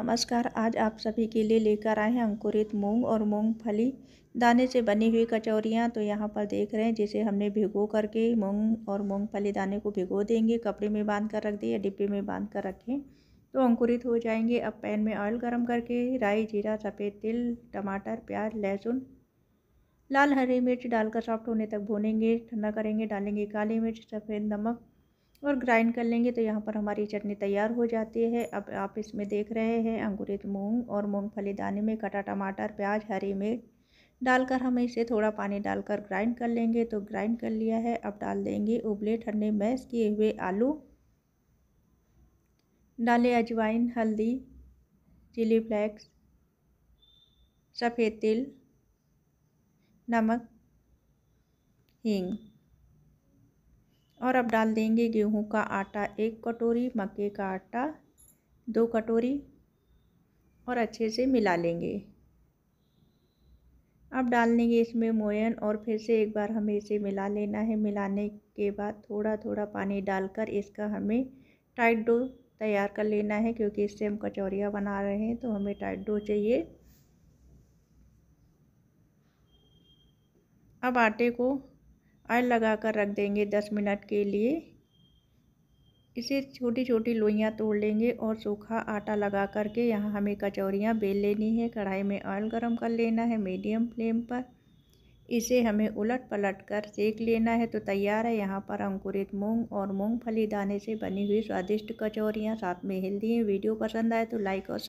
नमस्कार आज आप सभी के लिए लेकर आए हैं अंकुरित मूंग और मूंगफली दाने से बनी हुई कचौरियाँ तो यहाँ पर देख रहे हैं जिसे हमने भिगो करके मूंग और मूंगफली दाने को भिगो देंगे कपड़े में बांध कर रख दें या डिब्बे में बांध कर रखें तो अंकुरित हो जाएंगे अब पैन में ऑयल गर्म करके राई जीरा सफ़ेद तिल टमाटर प्याज लहसुन लाल हरी मिर्च डालकर सॉफ्ट होने तक भूनेंगे ठंडा करेंगे डालेंगे काली मिर्च सफ़ेद नमक और ग्राइंड कर लेंगे तो यहाँ पर हमारी चटनी तैयार हो जाती है अब आप इसमें देख रहे हैं अंगूरित मूंग और मूंगफली दाने में कटा टमाटर प्याज हरी मिर्च डालकर हम इसे थोड़ा पानी डालकर ग्राइंड कर लेंगे तो ग्राइंड कर लिया है अब डाल देंगे उबले ठंडे मैश किए हुए आलू डालें अजवाइन हल्दी चिली फ्लैक्स सफ़ेद तिल नमक हींग और अब डाल देंगे गेहूं का आटा एक कटोरी मक्के का आटा दो कटोरी और अच्छे से मिला लेंगे अब डाल देंगे इसमें मोयन और फिर से एक बार हमें इसे मिला लेना है मिलाने के बाद थोड़ा थोड़ा पानी डालकर इसका हमें टाइट डो तैयार कर लेना है क्योंकि इससे हम कचौरियाँ बना रहे हैं तो हमें टाइट डो चाहिए अब आटे को आयल लगा कर रख देंगे दस मिनट के लिए इसे छोटी छोटी लोइयाँ तोड़ लेंगे और सूखा आटा लगा करके यहाँ हमें कचौरियाँ बेल लेनी है कढ़ाई में ऑयल गरम कर लेना है मीडियम फ्लेम पर इसे हमें उलट पलट कर सेक लेना है तो तैयार है यहाँ पर अंकुरित मूंग और मूंगफली दाने से बनी हुई स्वादिष्ट कचौरियाँ साथ में हेल्दी हैं वीडियो पसंद आए तो लाइक और